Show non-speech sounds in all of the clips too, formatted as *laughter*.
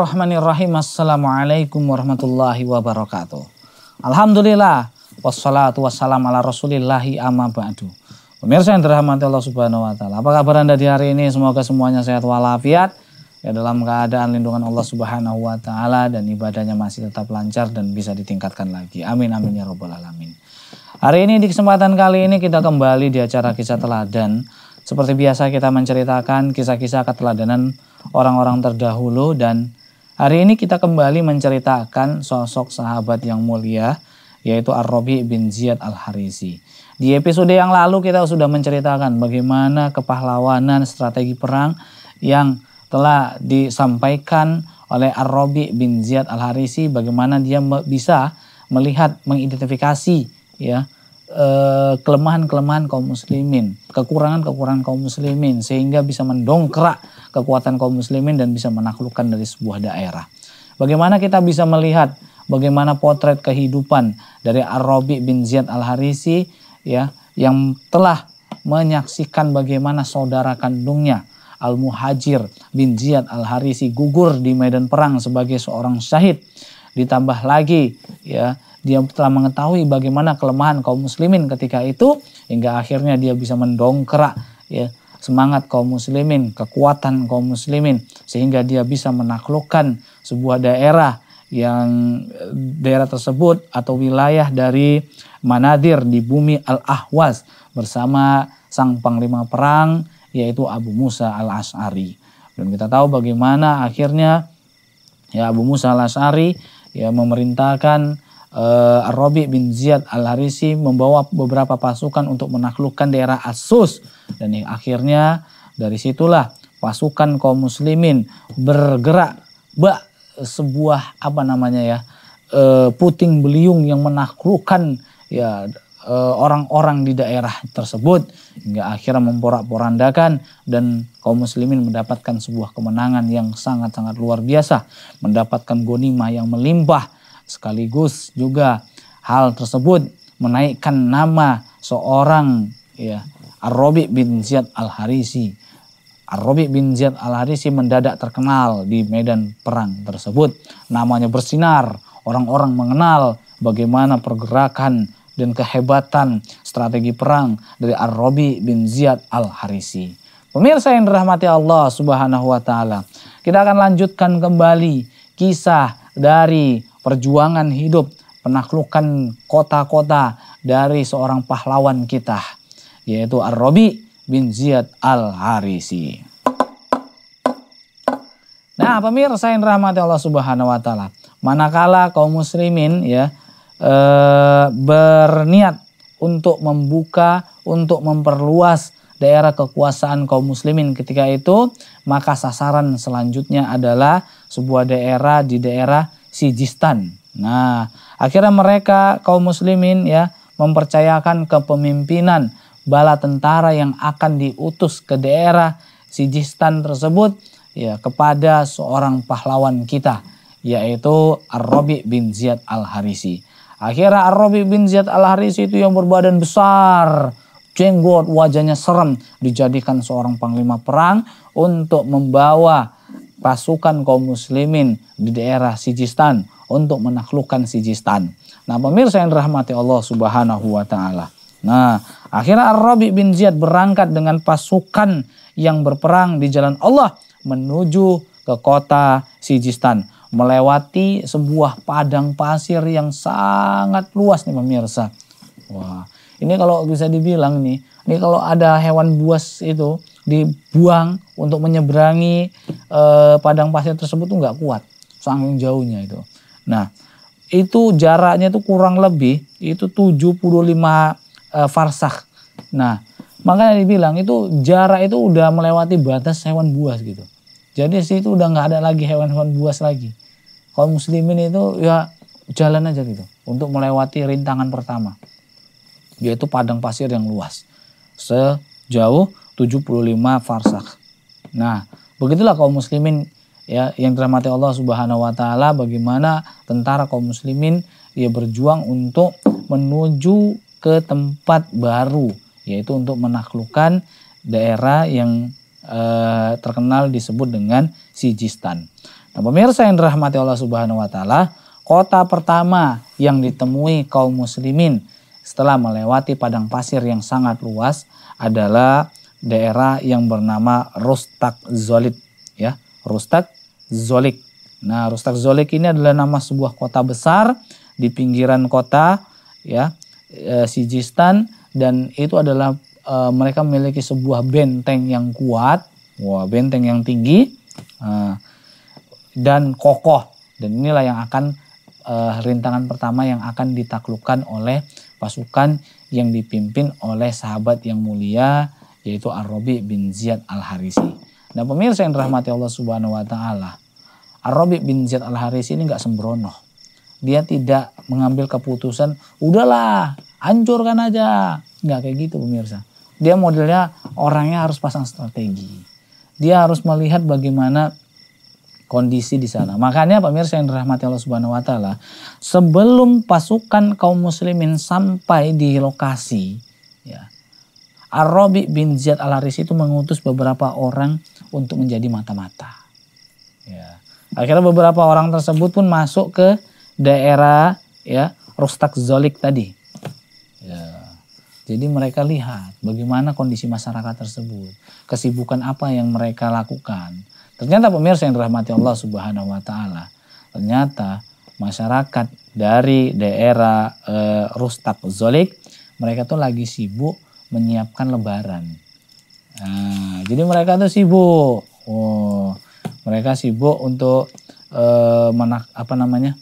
Bismillahirrahmanirrahim. Assalamualaikum warahmatullahi wabarakatuh. Alhamdulillah. Wassalatu wassalam ala rasulillahi amma ba'du. Pemirsa yang dirahmati Allah subhanahu wa ta'ala. Apa kabar anda di hari ini? Semoga semuanya sehat walafiat. Ya dalam keadaan lindungan Allah subhanahu wa ta'ala. Dan ibadahnya masih tetap lancar dan bisa ditingkatkan lagi. Amin amin ya robbal alamin. Hari ini di kesempatan kali ini kita kembali di acara kisah teladan. Seperti biasa kita menceritakan kisah-kisah keteladanan orang-orang terdahulu dan Hari ini kita kembali menceritakan sosok sahabat yang mulia yaitu Ar-Rabi bin Ziyad Al-Harisi. Di episode yang lalu kita sudah menceritakan bagaimana kepahlawanan strategi perang yang telah disampaikan oleh Ar-Rabi bin Ziyad Al-Harisi bagaimana dia bisa melihat mengidentifikasi ya Eh, kelemahan-kelemahan kaum muslimin, kekurangan-kekurangan kaum muslimin sehingga bisa mendongkrak kekuatan kaum muslimin dan bisa menaklukkan dari sebuah daerah. Bagaimana kita bisa melihat bagaimana potret kehidupan dari Ar-Rabi bin Ziyad Al-Harisi ya yang telah menyaksikan bagaimana saudara kandungnya Al-Muhajir bin Ziyad Al-Harisi gugur di medan perang sebagai seorang syahid ditambah lagi ya dia telah mengetahui bagaimana kelemahan kaum muslimin ketika itu hingga akhirnya dia bisa mendongkrak ya semangat kaum muslimin, kekuatan kaum muslimin sehingga dia bisa menaklukkan sebuah daerah yang eh, daerah tersebut atau wilayah dari Manadir di bumi Al-Ahwas bersama sang panglima perang yaitu Abu Musa Al-Asy'ari. Dan kita tahu bagaimana akhirnya ya Abu Musa Al-Asy'ari ya memerintahkan uh, eh, Robi bin Ziyad al-Harisi membawa beberapa pasukan untuk menaklukkan daerah Asus dan yang akhirnya dari situlah pasukan kaum muslimin bergerak bak sebuah apa namanya ya uh, puting beliung yang menaklukkan ya eh, orang-orang di daerah tersebut hingga akhirnya memporak-porandakan dan kaum muslimin mendapatkan sebuah kemenangan yang sangat-sangat luar biasa, mendapatkan gonimah yang melimpah Sekaligus juga hal tersebut menaikkan nama seorang ya ar bin Ziyad Al-Harisi. ar bin Ziyad Al-Harisi mendadak terkenal di medan perang tersebut. Namanya bersinar, orang-orang mengenal bagaimana pergerakan dan kehebatan strategi perang dari ar bin Ziyad Al-Harisi. Pemirsa yang dirahmati Allah Subhanahu wa taala, kita akan lanjutkan kembali kisah dari perjuangan hidup penaklukan kota-kota dari seorang pahlawan kita yaitu Ar-Rabi bin Ziyad Al-Harisi. Nah, pemirsa yang rahmati Allah Subhanahu wa taala, manakala kaum muslimin ya e, berniat untuk membuka, untuk memperluas daerah kekuasaan kaum muslimin ketika itu, maka sasaran selanjutnya adalah sebuah daerah di daerah Sijistan. Nah, akhirnya mereka kaum muslimin ya mempercayakan kepemimpinan bala tentara yang akan diutus ke daerah Sijistan tersebut ya kepada seorang pahlawan kita yaitu Ar-Rabi bin Ziyad Al-Harisi. Akhirnya Ar-Rabi bin Ziyad Al-Harisi itu yang berbadan besar, jenggot, wajahnya serem dijadikan seorang panglima perang untuk membawa pasukan kaum muslimin di daerah Sijistan untuk menaklukkan Sijistan. Nah, pemirsa yang dirahmati Allah Subhanahu wa taala. Nah, akhirnya Ar-Rabi bin Ziyad berangkat dengan pasukan yang berperang di jalan Allah menuju ke kota Sijistan melewati sebuah padang pasir yang sangat luas nih pemirsa. Wah, ini kalau bisa dibilang nih, ini kalau ada hewan buas itu dibuang untuk menyeberangi eh, padang pasir tersebut tuh nggak kuat saking jauhnya itu. Nah, itu jaraknya itu kurang lebih itu 75 eh, farsah. Nah, makanya dibilang itu jarak itu udah melewati batas hewan buas gitu. Jadi sih itu udah nggak ada lagi hewan-hewan buas lagi. Kalau muslimin itu ya jalan aja gitu untuk melewati rintangan pertama yaitu padang pasir yang luas sejauh 75 farsakh. Nah, begitulah kaum muslimin ya yang dirahmati Allah Subhanahu wa taala bagaimana tentara kaum muslimin ya berjuang untuk menuju ke tempat baru yaitu untuk menaklukkan daerah yang eh, terkenal disebut dengan Sijistan. Nah, pemirsa yang dirahmati Allah Subhanahu wa taala, kota pertama yang ditemui kaum muslimin setelah melewati padang pasir yang sangat luas adalah daerah yang bernama Rustak Zolik, ya Rustak Zolik. Nah Rustak Zolik ini adalah nama sebuah kota besar di pinggiran kota ya e, Sijistan dan itu adalah e, mereka memiliki sebuah benteng yang kuat, wah benteng yang tinggi e, dan kokoh dan inilah yang akan uh, rintangan pertama yang akan ditaklukkan oleh pasukan yang dipimpin oleh sahabat yang mulia yaitu Ar-Rabi bin Ziyad Al-Harisi. Nah pemirsa yang dirahmati Allah Subhanahu wa taala, Ar-Rabi bin Ziyad Al-Harisi ini nggak sembrono. Dia tidak mengambil keputusan, udahlah, hancurkan aja. Nggak kayak gitu pemirsa. Dia modelnya orangnya harus pasang strategi. Dia harus melihat bagaimana kondisi di sana. Makanya pemirsa yang dirahmati Allah Subhanahu wa taala, sebelum pasukan kaum muslimin sampai di lokasi ya, Ar-Rabi bin Ziyad al-Haris itu mengutus beberapa orang untuk menjadi mata-mata. Ya. Akhirnya beberapa orang tersebut pun masuk ke daerah ya Rustak Zolik tadi. Ya. Jadi mereka lihat bagaimana kondisi masyarakat tersebut, kesibukan apa yang mereka lakukan. Ternyata pemirsa yang dirahmati Allah Subhanahu wa taala, ternyata masyarakat dari daerah e, Rustak Zolik mereka tuh lagi sibuk menyiapkan lebaran. Nah, jadi mereka tuh sibuk. Oh, mereka sibuk untuk eh, menak, apa namanya?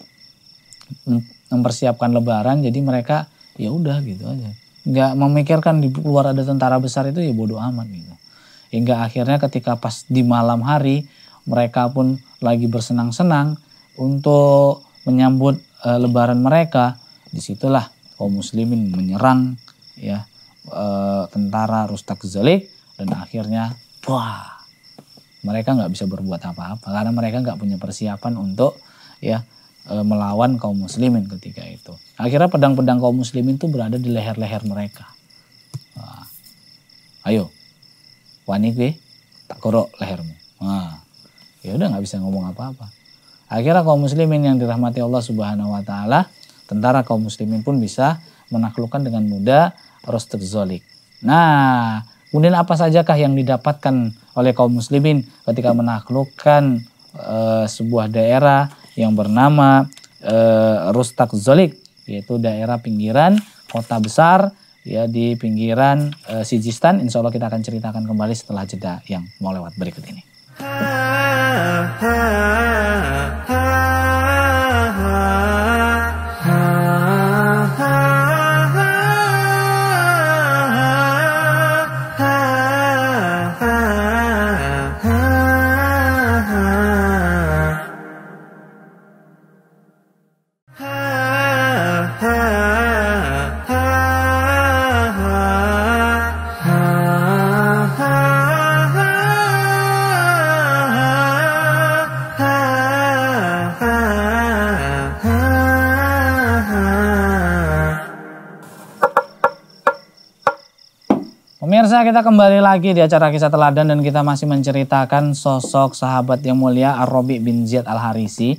mempersiapkan lebaran jadi mereka ya udah gitu aja. Nggak memikirkan di luar ada tentara besar itu ya bodoh amat gitu. Hingga akhirnya ketika pas di malam hari mereka pun lagi bersenang-senang untuk menyambut e, lebaran mereka disitulah kaum muslimin menyerang ya Eh, tentara Rustak Zaleh dan akhirnya wah mereka nggak bisa berbuat apa-apa karena mereka nggak punya persiapan untuk ya eh, melawan kaum muslimin ketika itu. Akhirnya pedang-pedang kaum muslimin itu berada di leher-leher mereka. Wah. Ayo, wani gue tak korok lehermu. Wah, ya udah nggak bisa ngomong apa-apa. Akhirnya kaum muslimin yang dirahmati Allah Subhanahu wa taala, tentara kaum muslimin pun bisa menaklukkan dengan mudah Rostov Zolik. Nah, kemudian apa sajakah yang didapatkan oleh kaum muslimin ketika menaklukkan e, sebuah daerah yang bernama e, eh, Rustak Zolik, yaitu daerah pinggiran kota besar ya di pinggiran e, Sijistan. Insya Allah kita akan ceritakan kembali setelah jeda yang mau lewat berikut ini. Ha, ha, ha. pemirsa kita kembali lagi di acara kisah teladan dan kita masih menceritakan sosok sahabat yang mulia ar bin Ziyad Al-Harisi.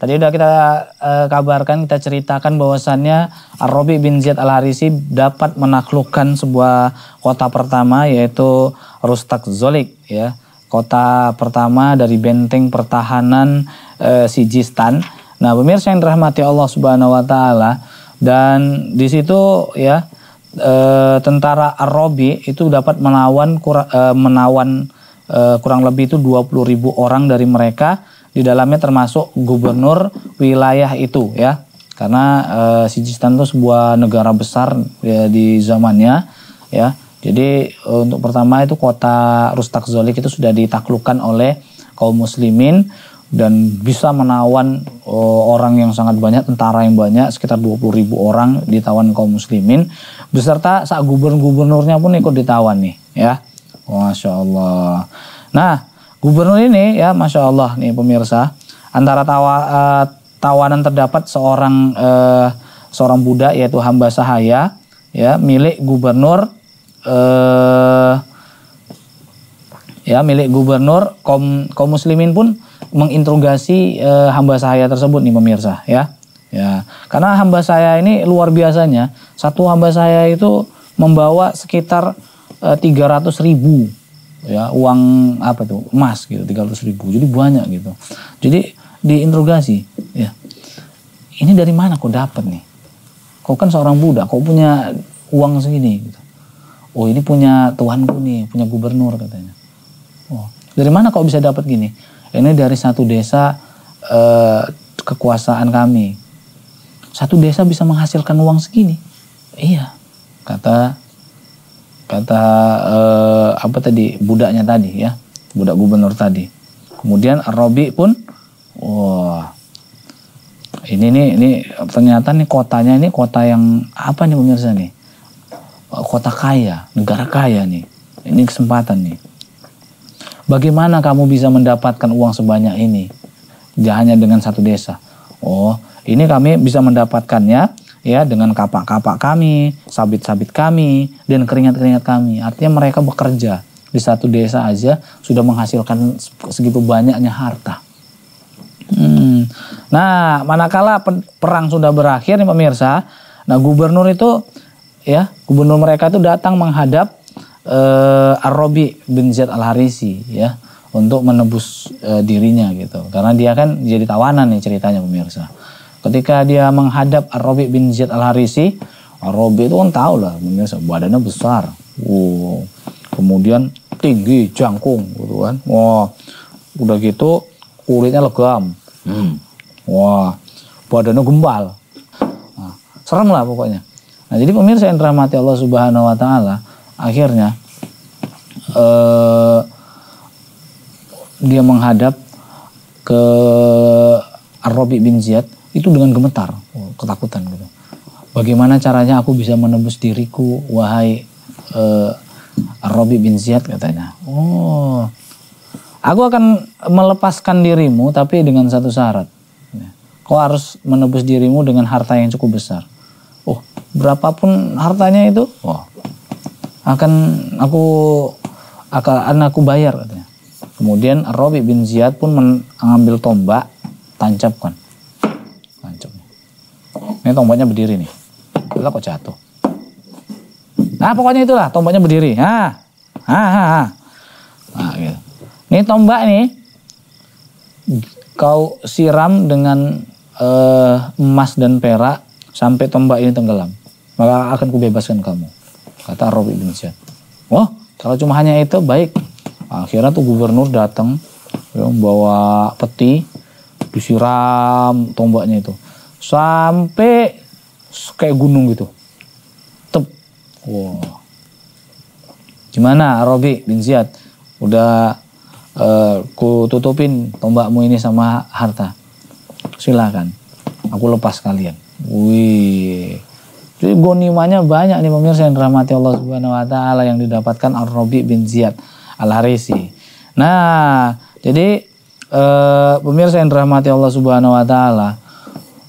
Tadi udah kita e, kabarkan, kita ceritakan bahwasannya ar bin Ziyad Al-Harisi dapat menaklukkan sebuah kota pertama yaitu Rustak Zolik ya. Kota pertama dari benteng pertahanan e, Sijistan. Nah, pemirsa yang dirahmati Allah Subhanahu wa taala dan di situ ya e, tentara Arabi itu dapat melawan kur, e, eh, menawan e, kurang lebih itu 20 ribu orang dari mereka di dalamnya termasuk gubernur wilayah itu ya karena e, Sijistan itu sebuah negara besar ya, di zamannya ya jadi untuk pertama itu kota Rustak Zolik itu sudah ditaklukkan oleh kaum muslimin dan bisa menawan uh, orang yang sangat banyak, tentara yang banyak, sekitar 20 ribu orang ditawan kaum muslimin. Beserta saat gubernur-gubernurnya pun ikut ditawan nih ya. Masya Allah. Nah, gubernur ini ya Masya Allah nih pemirsa. Antara tawa, uh, tawanan terdapat seorang uh, seorang budak yaitu hamba sahaya ya milik gubernur uh, ya milik gubernur kaum kaum muslimin pun menginterogasi e, hamba saya tersebut nih pemirsa ya. Ya, karena hamba saya ini luar biasanya. Satu hamba saya itu membawa sekitar e, eh, 300 ribu ya uang apa tuh emas gitu 300 ribu jadi banyak gitu jadi diinterogasi ya ini dari mana kok dapat nih kok kan seorang budak kau punya uang segini gitu oh ini punya tuanku nih punya gubernur katanya oh dari mana kau bisa dapat gini ini dari satu desa eh, kekuasaan kami. Satu desa bisa menghasilkan uang segini. Iya, kata kata eh, apa tadi budaknya tadi ya, budak gubernur tadi. Kemudian Robi pun, wah ini nih ini ternyata nih kotanya ini kota yang apa nih pemirsa nih? Kota kaya, negara kaya nih. Ini kesempatan nih Bagaimana kamu bisa mendapatkan uang sebanyak ini? Ya, hanya dengan satu desa. Oh, ini kami bisa mendapatkannya ya dengan kapak-kapak kami, sabit-sabit kami, dan keringat-keringat kami. Artinya mereka bekerja di satu desa aja sudah menghasilkan segitu banyaknya harta. Hmm. Nah, manakala perang sudah berakhir nih pemirsa, nah gubernur itu ya gubernur mereka itu datang menghadap uh, eh, ar bin Ziyad Al-Harisi ya untuk menebus uh, dirinya gitu. Karena dia kan jadi tawanan nih ceritanya pemirsa. Ketika dia menghadap ar bin Ziyad Al-Harisi, ar itu kan tahu lah pemirsa badannya besar. Wow. Kemudian tinggi, jangkung gitu kan. Wah. Udah gitu kulitnya legam. Hmm. Wah. Badannya gembal. Nah, serem lah pokoknya. Nah, jadi pemirsa yang dirahmati Allah Subhanahu wa taala, akhirnya eh, dia menghadap ke Arabi bin Ziyad itu dengan gemetar, ketakutan gitu. Bagaimana caranya aku bisa menembus diriku wahai eh, ar bin Ziyad katanya. Oh. Aku akan melepaskan dirimu tapi dengan satu syarat. Kau harus menebus dirimu dengan harta yang cukup besar. Oh, berapapun hartanya itu, oh, akan aku akan aku bayar katanya. Kemudian Rabi bin Ziyad pun mengambil tombak, tancapkan. Tancapnya. Ini tombaknya berdiri nih. Lah kok jatuh. Nah pokoknya itulah tombaknya berdiri. Ha. Ha ha ha. Nah, gitu. Ini tombak nih kau siram dengan uh, emas dan perak sampai tombak ini tenggelam. Maka akan kubebaskan kamu. Kata Robi bin Ziyad. Wah, kalau cuma hanya itu baik. Akhirnya tuh gubernur datang ya, bawa peti disiram tombaknya itu sampai kayak gunung gitu. Tep. Wah. Gimana Robi bin Ziyad? Udah uh, eh, ku tutupin tombakmu ini sama harta. Silakan. Aku lepas kalian. Wih. Jadi gonimanya banyak nih pemirsa yang dirahmati Allah Subhanahu wa taala yang didapatkan Ar-Rabi bin Ziyad Al-Harisi. Nah, jadi e, pemirsa yang dirahmati Allah Subhanahu wa taala.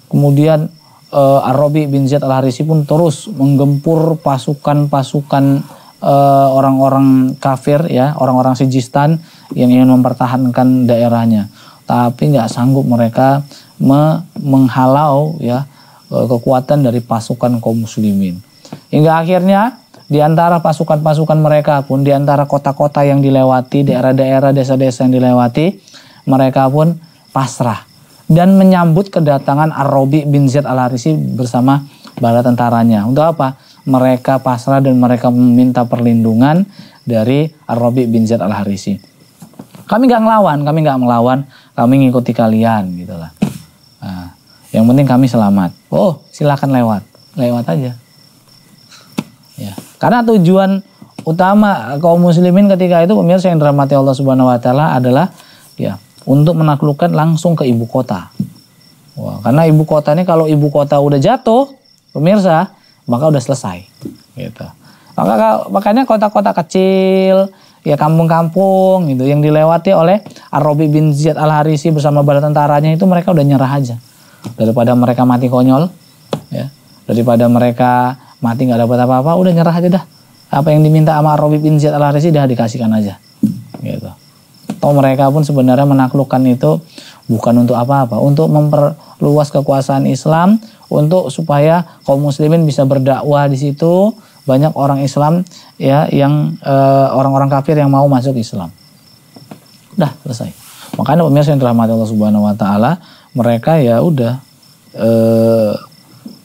Kemudian e, Ar-Rabi bin Ziyad Al-Harisi pun terus menggempur pasukan-pasukan orang eh, orang-orang kafir ya, orang-orang Sijistan yang ingin mempertahankan daerahnya. Tapi nggak sanggup mereka me, menghalau ya Eh, kekuatan dari pasukan kaum muslimin. Hingga akhirnya di antara pasukan-pasukan mereka pun di antara kota-kota yang dilewati, daerah-daerah desa-desa yang dilewati, mereka pun pasrah dan menyambut kedatangan ar robi bin Zaid Al-Harisi bersama bala tentaranya. Untuk apa? Mereka pasrah dan mereka meminta perlindungan dari ar robi bin Zaid Al-Harisi. Kami nggak ngelawan, kami nggak melawan, kami ngikuti kalian gitu lah. Nah, yang penting kami selamat. Oh, silakan lewat. Lewat aja. Ya. Karena tujuan utama kaum muslimin ketika itu pemirsa yang dirahmati Allah Subhanahu wa taala adalah ya untuk menaklukkan langsung ke ibu kota. Wah, karena ibu kota ini kalau ibu kota udah jatuh, pemirsa, maka udah selesai. Gitu. Maka makanya kota-kota kecil, ya kampung-kampung gitu yang dilewati oleh Arabi bin Ziyad Al Harisi bersama bala tentaranya itu mereka udah nyerah aja daripada mereka mati konyol ya daripada mereka mati nggak dapat apa-apa udah nyerah aja dah apa yang diminta sama Robi bin Ziyad al Harisi dah dikasihkan aja gitu atau mereka pun sebenarnya menaklukkan itu bukan untuk apa-apa untuk memperluas kekuasaan Islam untuk supaya kaum muslimin bisa berdakwah di situ banyak orang Islam ya yang eh, orang-orang e, kafir yang mau masuk Islam. Dah selesai. Makanya pemirsa yang dirahmati Allah Subhanahu wa taala mereka ya udah e,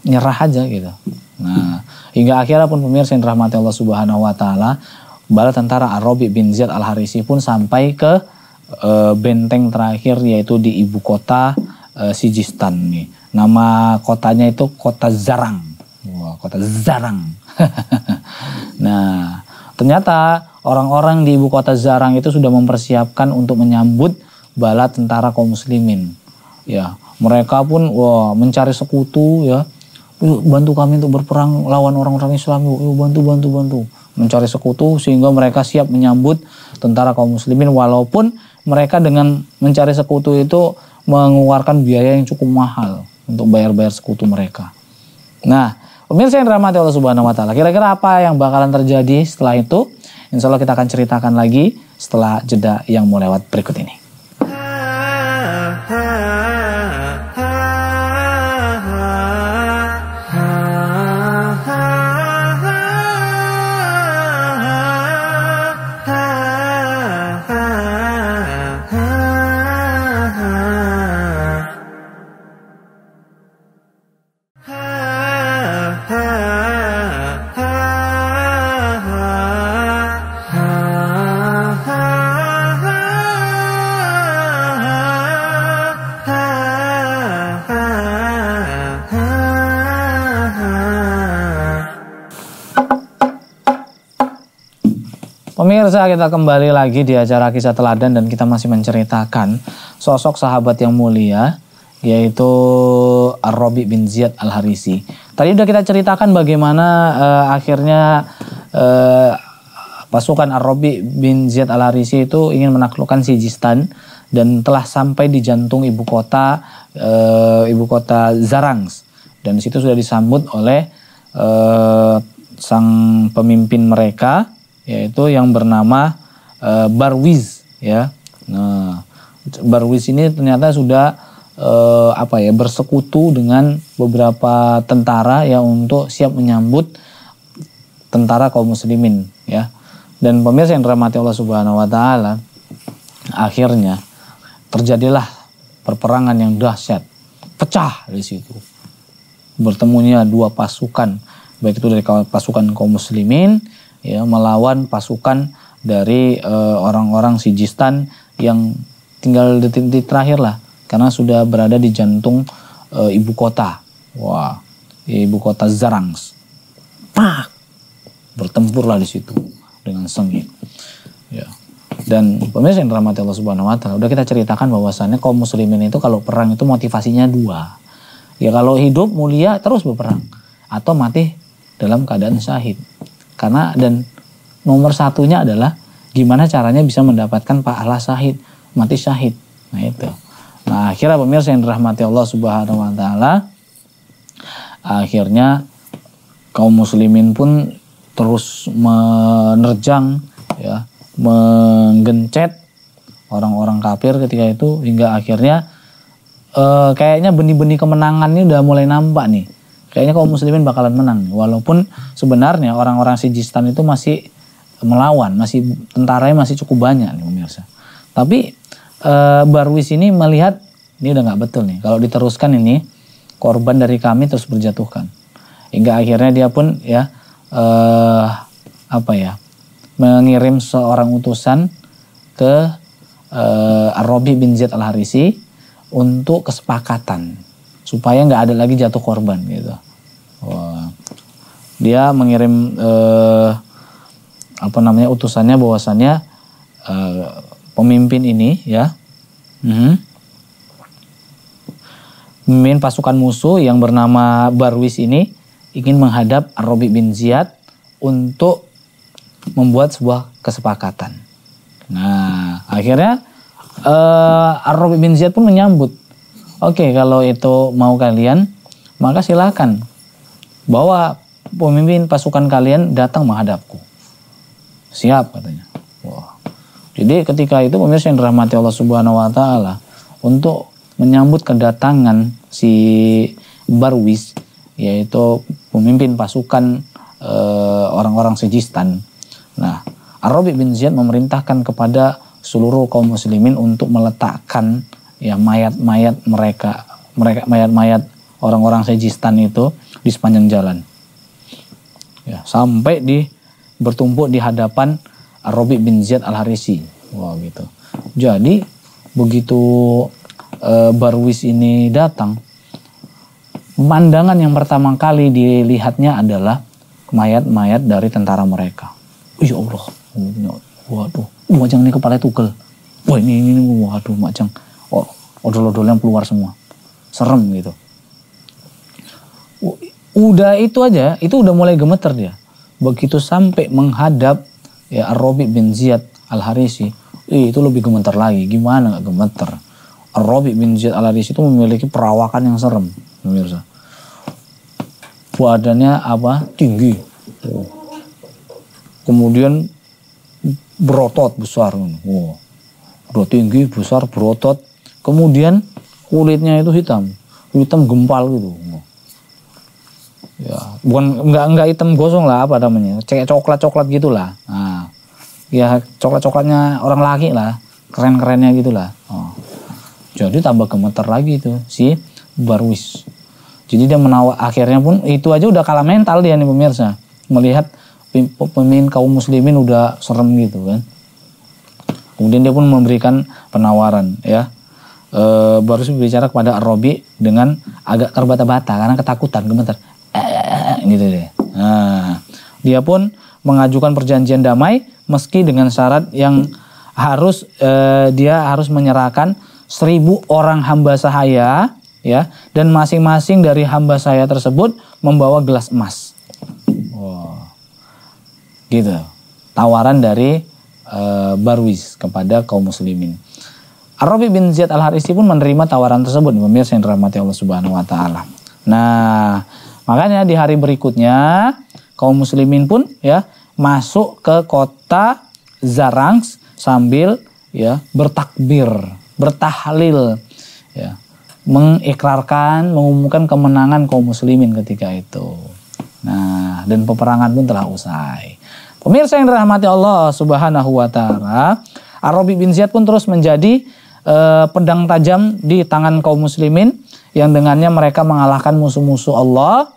nyerah aja gitu. Nah, hingga akhirnya pun pemirsa yang dirahmati Allah Subhanahu wa taala, bala tentara Arabi bin Ziyad Al-Harisi pun sampai ke e, benteng terakhir yaitu di ibu kota e, Sijistan nih. Nama kotanya itu Kota Zarang. Wah, Kota Zarang. *laughs* nah, ternyata orang-orang di ibu kota Zarang itu sudah mempersiapkan untuk menyambut bala tentara kaum muslimin ya mereka pun wah mencari sekutu ya yuk bantu kami untuk berperang lawan orang-orang Islam yuk, yuk bantu bantu bantu mencari sekutu sehingga mereka siap menyambut tentara kaum muslimin walaupun mereka dengan mencari sekutu itu mengeluarkan biaya yang cukup mahal untuk bayar-bayar sekutu mereka. Nah, pemirsa yang dirahmati Allah Subhanahu wa taala, kira-kira apa yang bakalan terjadi setelah itu? Insya Allah kita akan ceritakan lagi setelah jeda yang mau lewat berikut ini. Pemirsa kita kembali lagi di acara kisah teladan dan kita masih menceritakan sosok sahabat yang mulia yaitu ar Robi bin Ziyad Al Harisi. Tadi sudah kita ceritakan bagaimana uh, akhirnya uh, pasukan Ar-Robi bin Ziyad Al Harisi itu ingin menaklukkan Sijistan dan telah sampai di jantung ibu kota uh, ibu kota Zarangs dan situ sudah disambut oleh uh, sang pemimpin mereka yaitu yang bernama uh, Barwiz ya. Nah, Barwiz ini ternyata sudah uh, apa ya bersekutu dengan beberapa tentara ya untuk siap menyambut tentara kaum muslimin ya. Dan pemirsa yang dirahmati Allah Subhanahu wa taala, akhirnya terjadilah perperangan yang dahsyat. Pecah di situ. Bertemunya dua pasukan, baik itu dari pasukan kaum muslimin ya melawan pasukan dari eh, orang-orang Sijistan yang tinggal detik-detik terakhir lah karena sudah berada di jantung e, ibu kota. Wah, ibu kota Zarangs. Pak bertempurlah di situ dengan sengit. Ya. Dan pemirsa yang dirahmati Allah Subhanahu wa taala, udah kita ceritakan bahwasannya kaum muslimin itu kalau perang itu motivasinya dua. Ya kalau hidup mulia terus berperang atau mati dalam keadaan syahid. Karena dan nomor satunya adalah gimana caranya bisa mendapatkan pahala syahid, mati syahid. Nah itu. Nah akhirnya pemirsa yang dirahmati Allah Subhanahu Wa Taala, akhirnya kaum muslimin pun terus menerjang, ya, menggencet orang-orang kafir ketika itu hingga akhirnya e, kayaknya benih-benih kemenangan ini udah mulai nampak nih kayaknya kaum muslimin bakalan menang walaupun sebenarnya orang-orang Sijistan itu masih melawan masih tentaranya masih cukup banyak nih pemirsa tapi e, Barwis ini melihat ini udah nggak betul nih kalau diteruskan ini korban dari kami terus berjatuhkan hingga akhirnya dia pun ya e, apa ya mengirim seorang utusan ke e, eh, Arabi bin Zaid Al-Harisi untuk kesepakatan supaya nggak ada lagi jatuh korban gitu. Wah. Dia mengirim eh, apa namanya utusannya bahwasannya eh, pemimpin ini ya, mm-hmm. pemimpin pasukan musuh yang bernama Barwis ini ingin menghadap Robi bin Ziyad untuk membuat sebuah kesepakatan. Nah, akhirnya uh, eh, Ar-Rabi bin Ziyad pun menyambut Oke, kalau itu mau kalian, maka silakan bawa pemimpin pasukan kalian datang menghadapku. Siap katanya. Wah. Jadi ketika itu pemirsa yang dirahmati Allah Subhanahu wa taala untuk menyambut kedatangan si Barwis yaitu pemimpin pasukan eh, orang-orang e, Sejistan. Nah, Arabi bin Ziyad memerintahkan kepada seluruh kaum muslimin untuk meletakkan ya mayat-mayat mereka mereka mayat-mayat orang-orang sejistan itu di sepanjang jalan ya, sampai di bertumpuk di hadapan Robi bin Ziyad al Harisi wow gitu jadi begitu e, Barwis ini datang pemandangan yang pertama kali dilihatnya adalah mayat-mayat dari tentara mereka ya Allah waduh macam ini kepala tukel wah ini ini waduh macam odol odol yang keluar semua serem gitu udah itu aja itu udah mulai gemeter dia begitu sampai menghadap ya Robi bin Ziyad al Harisi eh, itu lebih gemeter lagi gimana nggak gemeter Arabi bin Ziyad al Harisi itu memiliki perawakan yang serem pemirsa badannya apa tinggi kemudian berotot besar wow udah tinggi besar berotot kemudian kulitnya itu hitam, hitam gempal gitu. Ya, bukan nggak nggak hitam gosong lah apa namanya, cek coklat coklat gitulah. Nah, ya coklat coklatnya orang laki lah, keren kerennya gitulah. Oh. Jadi tambah gemeter lagi itu si Barwis. Jadi dia menawar akhirnya pun itu aja udah kalah mental dia nih pemirsa melihat pemimpin kaum muslimin udah serem gitu kan. Kemudian dia pun memberikan penawaran ya e, baru bicara kepada Robi dengan agak terbata-bata karena ketakutan gemeter e, e, gitu deh nah, dia pun mengajukan perjanjian damai meski dengan syarat yang harus e, dia harus menyerahkan seribu orang hamba sahaya ya dan masing-masing dari hamba saya tersebut membawa gelas emas wow. gitu tawaran dari Barwis kepada kaum muslimin Arabi bin Ziyad Al Harisi pun menerima tawaran tersebut pemirsa yang dirahmati Allah Subhanahu wa taala. Nah, makanya di hari berikutnya kaum muslimin pun ya masuk ke kota Zarangs sambil ya bertakbir, bertahlil ya, mengikrarkan, mengumumkan kemenangan kaum muslimin ketika itu. Nah, dan peperangan pun telah usai. Pemirsa yang dirahmati Allah Subhanahu wa taala, Arabi bin Ziyad pun terus menjadi eh, pedang tajam di tangan kaum muslimin yang dengannya mereka mengalahkan musuh-musuh Allah.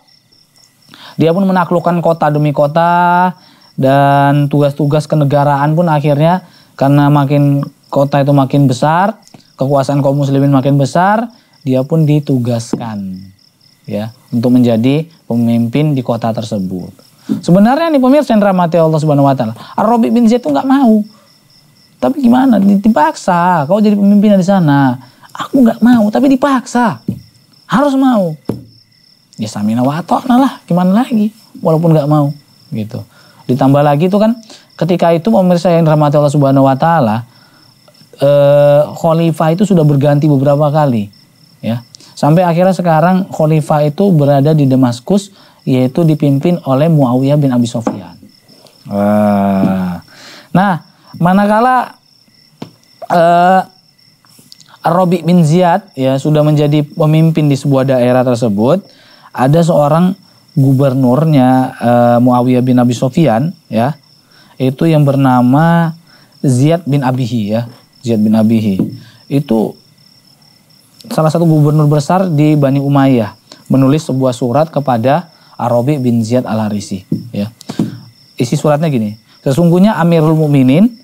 Dia pun menaklukkan kota demi kota dan tugas-tugas kenegaraan pun akhirnya karena makin kota itu makin besar, kekuasaan kaum muslimin makin besar, dia pun ditugaskan ya untuk menjadi pemimpin di kota tersebut. Sebenarnya nih pemirsa yang Allah Subhanahu wa taala, Ar-Rabi bin Zaid itu nggak mau tapi gimana? Dipaksa. Kau jadi pemimpin di sana. Aku nggak mau, tapi dipaksa. Harus mau. Ya samina watok nah lah. Gimana lagi? Walaupun nggak mau. Gitu. Ditambah lagi itu kan ketika itu pemirsa yang dirahmati Allah Subhanahu wa taala eh, khalifah itu sudah berganti beberapa kali ya. Sampai akhirnya sekarang khalifah itu berada di Damaskus yaitu dipimpin oleh Muawiyah bin Abi Sofyan. Nah, Manakala uh, Robi bin Ziyad ya sudah menjadi pemimpin di sebuah daerah tersebut, ada seorang gubernurnya uh, Muawiyah bin Abi Sofyan ya, itu yang bernama Ziyad bin Abihi ya, Ziyad bin Abihi. Itu salah satu gubernur besar di Bani Umayyah menulis sebuah surat kepada Arabi bin Ziyad Al-Harisi ya. Isi suratnya gini, sesungguhnya Amirul Muminin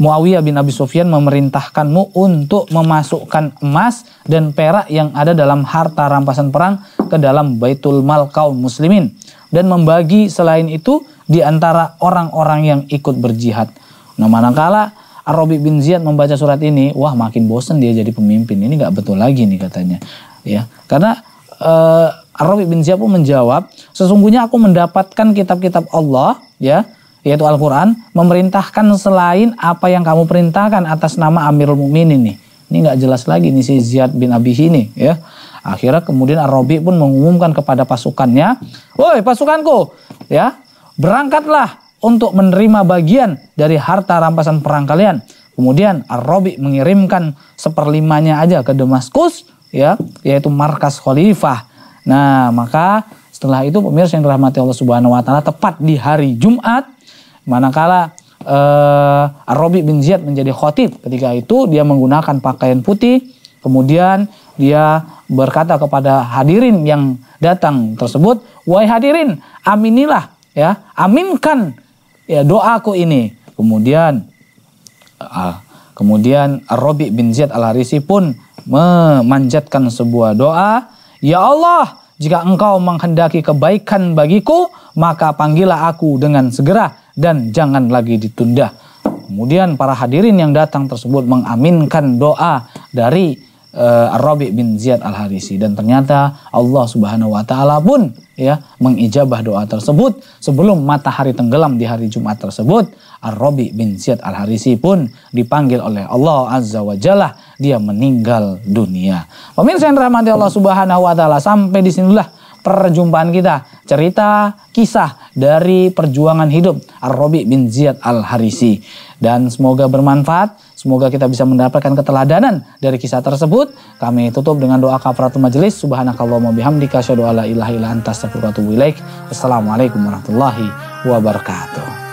Muawiyah bin Abi Sufyan memerintahkanmu untuk memasukkan emas dan perak yang ada dalam harta rampasan perang ke dalam baitul mal kaum muslimin dan membagi selain itu di antara orang-orang yang ikut berjihad. Nah manakala Arabi bin Ziyad membaca surat ini, wah makin bosen dia jadi pemimpin. Ini nggak betul lagi nih katanya. Ya, karena uh, eh, Arabi bin Ziyad pun menjawab, sesungguhnya aku mendapatkan kitab-kitab Allah, ya, yaitu Al-Quran memerintahkan selain apa yang kamu perintahkan atas nama Amirul Mukminin nih. Ini nggak jelas lagi nih si Ziyad bin Abihi ini ya. Akhirnya kemudian ar pun mengumumkan kepada pasukannya, "Woi, pasukanku, ya, berangkatlah untuk menerima bagian dari harta rampasan perang kalian." Kemudian ar mengirimkan seperlimanya aja ke Damaskus, ya, yaitu markas khalifah. Nah, maka setelah itu pemirsa yang dirahmati Allah Subhanahu wa taala tepat di hari Jumat Manakala uh, eh, Arobi bin Ziyad menjadi khotib ketika itu dia menggunakan pakaian putih kemudian dia berkata kepada hadirin yang datang tersebut wahai hadirin aminilah ya aminkan ya doaku ini kemudian uh, kemudian Arobi bin Ziyad Al-Harisi pun memanjatkan sebuah doa ya Allah jika engkau menghendaki kebaikan bagiku, maka panggillah aku dengan segera dan jangan lagi ditunda. Kemudian para hadirin yang datang tersebut mengaminkan doa dari uh, eh, Rabi bin Ziyad Al-Harisi dan ternyata Allah Subhanahu wa taala pun ya mengijabah doa tersebut sebelum matahari tenggelam di hari Jumat tersebut Ar-Rabi bin Ziyad Al-Harisi pun dipanggil oleh Allah Azza wa Jalla dia meninggal dunia. Pemirsa yang dirahmati Allah Subhanahu wa taala sampai disinilah perjumpaan kita cerita kisah dari perjuangan hidup Ar-Rabi bin Ziyad Al-Harisi. Dan semoga bermanfaat, semoga kita bisa mendapatkan keteladanan dari kisah tersebut. Kami tutup dengan doa kafaratul majelis. Subhanakallahumma bihamdika asyhadu alla ilaha illa anta astaghfiruka wa Wassalamualaikum warahmatullahi wabarakatuh.